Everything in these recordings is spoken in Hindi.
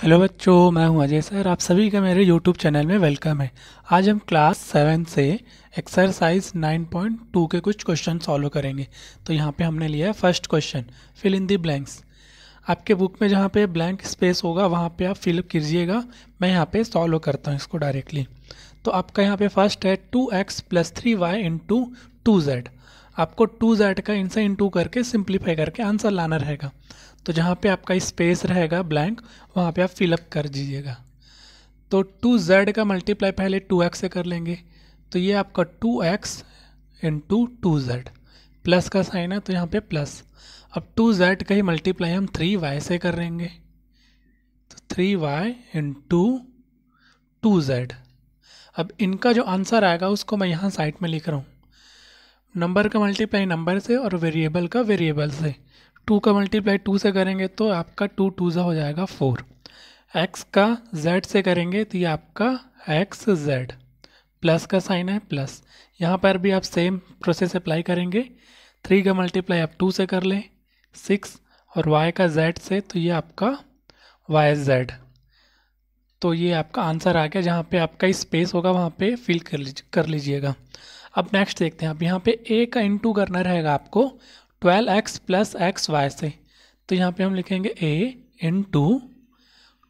हेलो बच्चों मैं हूं अजय सर आप सभी का मेरे यूट्यूब चैनल में वेलकम है आज हम क्लास सेवन से एक्सरसाइज नाइन पॉइंट टू के कुछ क्वेश्चन सॉल्व करेंगे तो यहाँ पे हमने लिया है first question fill in the blanks आपके बुक में जहाँ पे ब्लैंक स्पेस होगा वहाँ पे आप फिलअप कीजिएगा मैं यहाँ पे सॉल्व करता हूँ इसको डायरेक्टली तो आपका यहाँ पे फर्स्ट है two X plus three Y into two Z आपको टू जेड का इनसे इन टू करके सिंप्लीफाई करके आंसर लाना रहेगा तो जहाँ पे आपका स्पेस रहेगा ब्लैंक वहाँ पे आप फिलअप कर दीजिएगा तो टू जेड का मल्टीप्लाई पहले टू एक्स से कर लेंगे तो ये आपका two X into two Z plus का साइन है तो यहाँ पे प्लस अब टू जेड का ही मल्टीप्लाई हम थ्री वाई से कर करेंगे तो three Y two two Z अब इनका जो आंसर आएगा उसको मैं यहाँ साइड में लिख रहा हूँ नंबर का मल्टीप्लाई नंबर से और वेरिएबल का वेरिएबल से टू का मल्टीप्लाई टू से करेंगे तो आपका टू टू ज़ा हो जाएगा फोर एक्स का जेड से करेंगे तो ये आपका एक्स जेड प्लस का साइन है प्लस यहाँ पर भी आप सेम प्रोसेस अप्लाई करेंगे थ्री का मल्टीप्लाई आप टू से कर लें सिक्स और वाई का जेड से तो ये आपका वाई जेड तो ये आपका आंसर आ गया जहाँ पे आपका स्पेस होगा वहाँ पे फिल कर लीजिएगा अब नेक्स्ट देखते हैं अब यहाँ पे ए का इंटू करना रहेगा आपको twelve X plus X Y से तो यहाँ पे हम लिखेंगे ए इंटू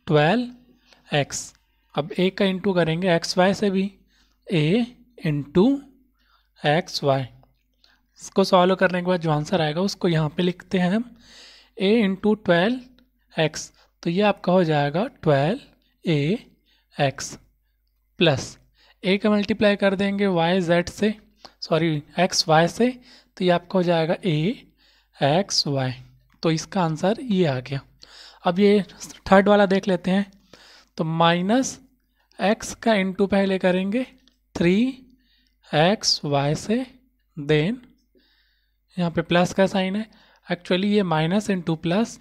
ट्वेल्व एक्स अब ए का इंटू करेंगे एक्स वाई से भी ए इंटू एक्स वाई इसको सॉल्व करने के बाद जो आंसर आएगा उसको यहाँ पे लिखते हैं हम ए इंटू ट्वेल्व एक्स तो ये आपका हो जाएगा twelve A X plus A का मल्टीप्लाई कर देंगे वाई जेड से सॉरी एक्स वाई से तो ये आपका हो जाएगा ए एक्स वाई तो इसका आंसर ये आ गया अब ये थर्ड वाला देख लेते हैं तो माइनस एक्स का इंटू पहले करेंगे थ्री एक्स वाई से देन यहाँ पे प्लस का साइन है एक्चुअली ये माइनस इंटू प्लस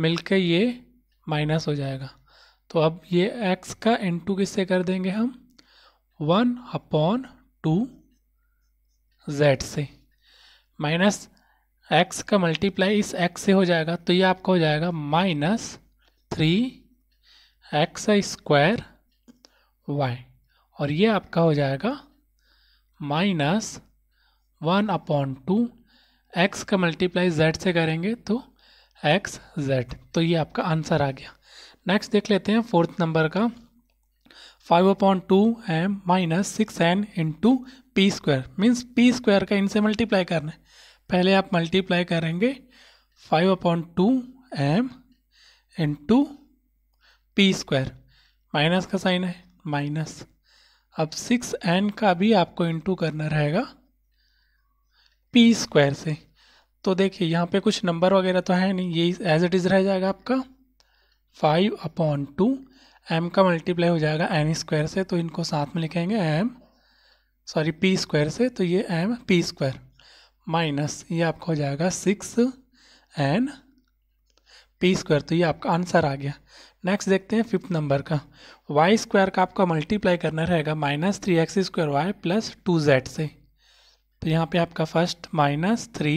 मिल के ये माइनस हो जाएगा तो अब ये एक्स का इंटू किससे कर देंगे हम वन अपॉन टू जेड से माइनस एक्स का मल्टीप्लाई इस एक्स से हो जाएगा तो ये आपका हो जाएगा minus three X square Y और ये आपका हो जाएगा minus one upon two X का मल्टीप्लाई जेड से करेंगे तो एक्स जेड तो ये आपका आंसर आ गया नेक्स्ट देख लेते हैं फोर्थ नंबर का five upon two M minus six N into P square means P square का इनसे मल्टीप्लाई करना है पहले आप मल्टीप्लाई करेंगे five upon two M into P square minus का साइन है माइनस अब सिक्स एन का भी आपको इंटू करना रहेगा पी स्क्वायर से तो देखिए यहाँ पे कुछ नंबर वगैरह तो है नहीं ये एज इट इज़ रह जाएगा आपका फाइव अपॉन टू एम का मल्टीप्लाई हो जाएगा एन स्क्वायर से तो इनको साथ में लिखेंगे एम सॉरी पी स्क्वायर से तो ये एम पी स्क्वायर माइनस ये आपका हो जाएगा सिक्स एन पी स्क्वायर तो ये आपका आंसर आ गया नेक्स्ट देखते हैं फिफ्थ नंबर का वाई स्क्वायर का आपका मल्टीप्लाई करना रहेगा minus three X square Y plus two Z से तो यहाँ पे आपका first minus three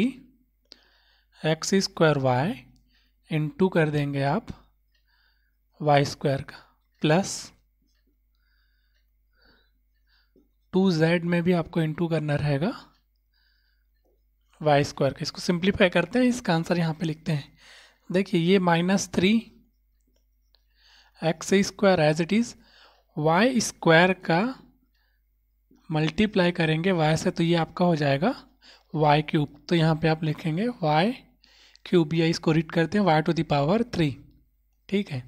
X square Y into कर देंगे आप वाई स्क्वायर का प्लस टू जेड में भी आपको इंटू करना रहेगा वाई स्क्वायर का इसको सिंप्लीफाई करते हैं इसका आंसर यहाँ पे लिखते हैं देखिए ये minus three X square as it is Y square का मल्टीप्लाई करेंगे वाई से तो ये आपका हो जाएगा वाई क्यूब तो यहाँ पे आप लिखेंगे वाई क्यूब या इसको रीड करते हैं वाई टू दावर थ्री ठीक है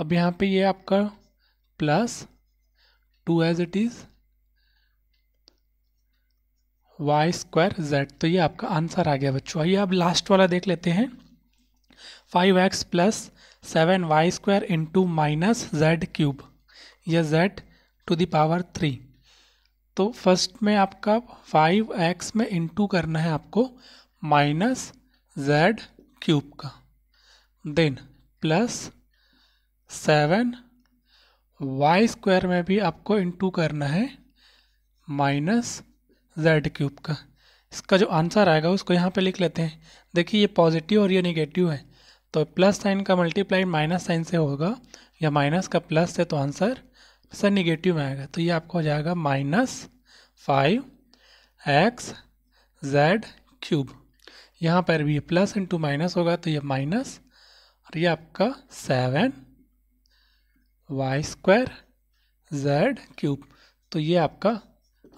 अब यहाँ पे ये आपका plus two as it is Y square Z तो ये आपका आंसर आ गया बच्चों आइए अब लास्ट वाला देख लेते हैं five x plus seven y square into minus z cube या जेड टू दावर थ्री तो फर्स्ट में आपका फाइव एक्स में इंटू करना है आपको माइनस जेड क्यूब का then plus seven y square में भी आपको इंटू करना है माइनस जेड क्यूब का इसका जो आंसर आएगा उसको यहाँ पे लिख लेते हैं देखिए ये पॉजिटिव और ये नेगेटिव है तो प्लस साइन का मल्टीप्लाई माइनस साइन से होगा या माइनस का प्लस से तो आंसर सर निगेटिव में आएगा तो ये आपको हो जाएगा minus five x z cube यहाँ पर भी प्लस इंटू माइनस होगा तो ये माइनस और ये आपका seven y square z cube तो ये आपका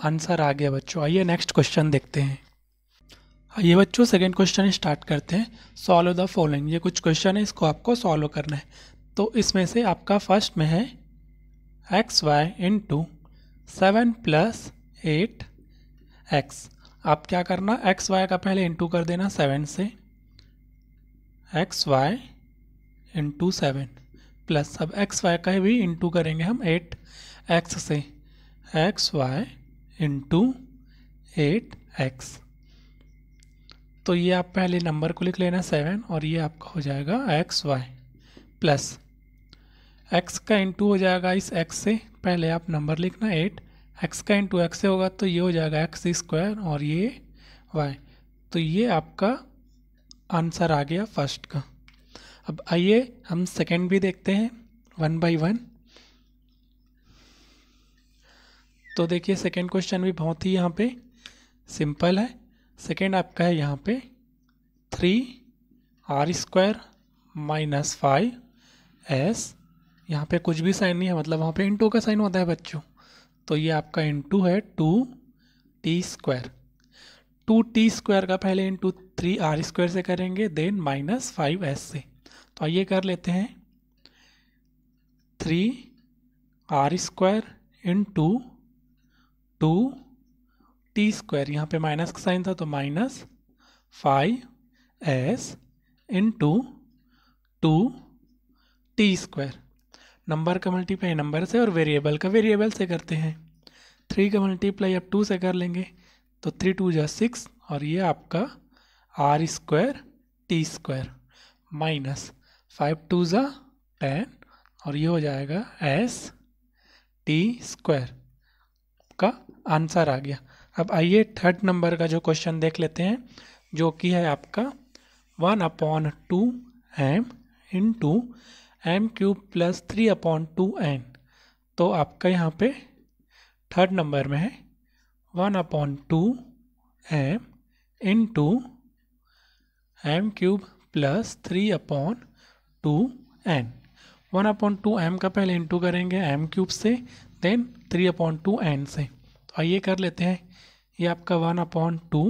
आंसर आ गया बच्चों आइए नेक्स्ट क्वेश्चन देखते हैं आइए बच्चों सेकेंड क्वेश्चन स्टार्ट करते हैं सॉल्व द फॉलोइंग ये कुछ क्वेश्चन है इसको आपको सॉल्व करना है तो इसमें से आपका फर्स्ट में है x y into seven plus eight x आप क्या करना एक्स वाई का पहले इंटू कर देना सेवन से x y into seven plus अब एक्स वाई का भी इंटू करेंगे हम एट एक्स से x y into eight x तो ये आप पहले नंबर को लिख लेना सेवन और ये आपका हो जाएगा एक्स वाई प्लस एक्स का इंटू हो जाएगा इस एक्स से पहले आप नंबर लिखना एट एक्स का इंटू एक्स से होगा तो ये हो जाएगा एक्स स्क्वायर और ये वाई तो ये आपका आंसर आ गया फर्स्ट का अब आइए हम सेकंड भी देखते हैं वन बाय वन तो देखिए सेकंड क्वेश्चन भी बहुत ही यहाँ पे सिंपल है सेकंड आपका है यहाँ पे three r square minus five s यहाँ पे कुछ भी साइन नहीं है मतलब वहाँ पे इंटू का साइन होता है बच्चों तो ये आपका इंटू है two t square two t square का पहले इंटू थ्री आर स्क्वायर से करेंगे देन माइनस फाइव एस से तो आइए कर लेते हैं three r square into two t square यहाँ पे माइनस का साइन था तो minus five s into two t square number का मल्टीप्लाई नंबर से और वेरिएबल का वेरिएबल से करते हैं थ्री का मल्टीप्लाई अब टू से कर लेंगे तो थ्री टू जो सिक्स और ये आपका r square t square minus five two ज़ा टेन और ये हो जाएगा एस टी स्क्वायर का आंसर आ गया अब आइए थर्ड नंबर का जो क्वेश्चन देख लेते हैं जो कि है आपका वन अपॉन टू एम इन two m cube plus three upon two n तो आपका यहाँ पे थर्ड नंबर में है वन अपॉन टू एम इन two m cube plus three upon two n one upon two M का पहले इंटू करेंगे एम क्यूब से then three upon two n से तो आइए कर लेते हैं ये आपका one upon two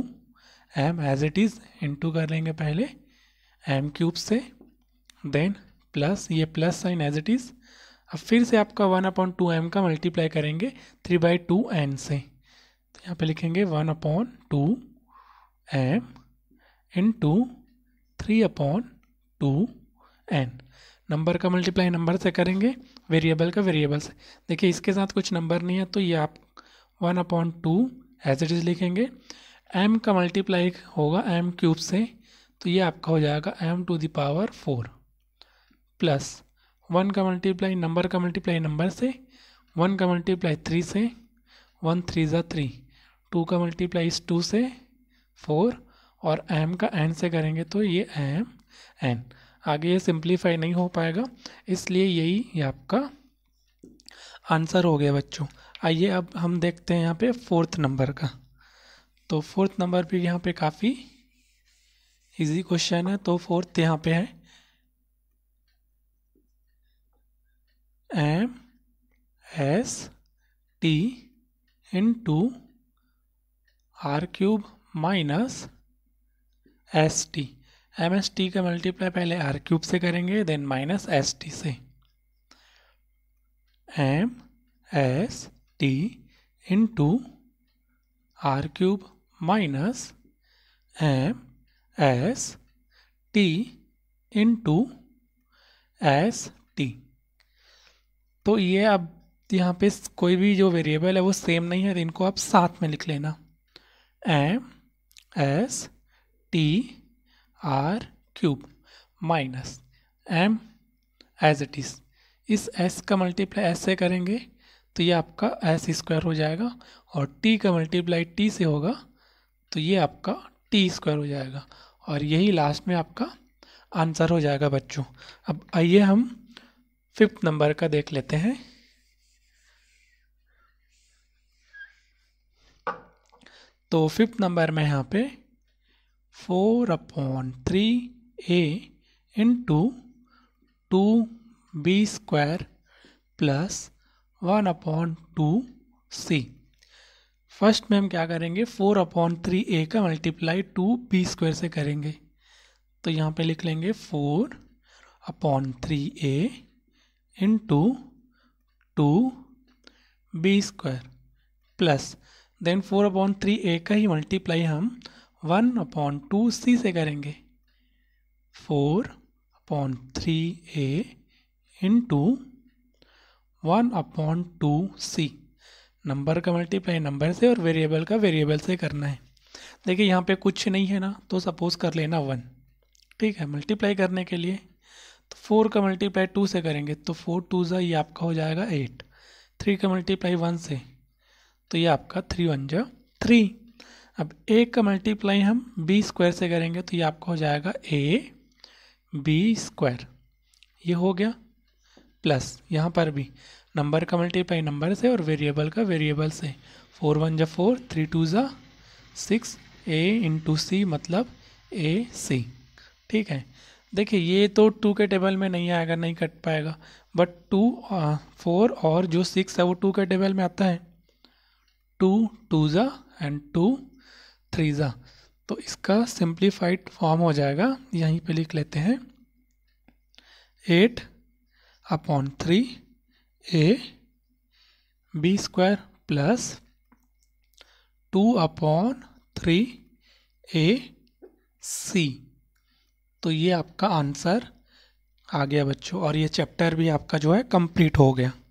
m as it is into कर लेंगे पहले एम क्यूब से देन प्लस ये plus sign as it is अब फिर से आपका वन अपॉन टू एम का मल्टीप्लाई करेंगे थ्री बाई टू एन से तो यहाँ पे लिखेंगे वन अपॉन टू एम इन into three upon two n number का मल्टीप्लाई नंबर से करेंगे वेरिएबल का वेरिएबल से देखिए इसके साथ कुछ नंबर नहीं है तो ये आप one upon two as it is लिखेंगे एम का मल्टीप्लाई होगा एम क्यूब से तो ये आपका हो जाएगा m to the power four plus one का मल्टीप्लाई नंबर का मल्टीप्लाई नंबर से वन का मल्टीप्लाई थ्री से वन थ्री ज़ा थ्री टू का मल्टीप्लाई इस टू से फोर और एम का एन से करेंगे तो ये एम एन आगे ये सिंप्लीफाई नहीं हो पाएगा इसलिए यही आपका आंसर हो गया बच्चों आइए अब हम देखते हैं यहाँ पे फोर्थ नंबर का तो फोर्थ नंबर भी यहाँ पे काफ़ी इजी क्वेश्चन है तो फोर्थ यहाँ पे है m s t into r cube minus s t m s t का मल्टीप्लाई पहले आर क्यूब से करेंगे देन माइनस एस टी से m s t into r cube minus m s t into s t तो ये अब यहाँ पे कोई भी जो वेरिएबल है वो सेम नहीं है तो इनको आप साथ में लिख लेना m s t r cube minus m as it is इस एस का मल्टीप्लाई एस से करेंगे तो ये आपका एस स्क्वायर हो जाएगा और टी का मल्टीप्लाई टी से होगा तो ये आपका टी स्क्वायर हो जाएगा और यही लास्ट में आपका आंसर हो जाएगा बच्चों अब आइए हम फिफ्थ नंबर का देख लेते हैं तो फिफ्थ नंबर में यहाँ पे four upon three a into two b square plus one upon two c first में हम क्या करेंगे फोर अपॉन थ्री ए का मल्टीप्लाई टू बी स्क्वायर से करेंगे तो यहाँ पे लिख लेंगे four upon three a into two b square plus then four upon three a का ही मल्टीप्लाई हम वन अपॉन टू सी से करेंगे four upon three a into one upon two c number का मल्टीप्लाई नंबर से और वेरिएबल का वेरिएबल से करना है देखिए यहाँ पे कुछ नहीं है ना तो सपोज कर लेना वन ठीक है मल्टीप्लाई करने के लिए तो फोर का मल्टीप्लाई टू से करेंगे तो फोर टू जो ये आपका हो जाएगा एट थ्री का मल्टीप्लाई वन से तो ये आपका थ्री वन जो थ्री अब ए का मल्टीप्लाई हम बी स्क्वायर से करेंगे तो ये आपका हो जाएगा ए बी स्क्वायर ये हो गया प्लस यहाँ पर भी नंबर का मल्टीप्लाई नंबर से और वेरिएबल का वेरिएबल से फोर वन जा फोर थ्री टू ज़ा सिक्स ए इंटू सी मतलब ए सी ठीक है देखिए ये तो टू के टेबल में नहीं आएगा नहीं कट पाएगा बट टू फोर और जो सिक्स है वो टू के टेबल में आता है टू टू ज़ा एंड टू थ्रीज़ा तो इसका सिंप्लीफाइड फॉर्म हो जाएगा यहीं पे लिख लेते हैं eight upon three a b square plus two upon three a c तो ये आपका आंसर आ गया बच्चों और ये चैप्टर भी आपका जो है कंप्लीट हो गया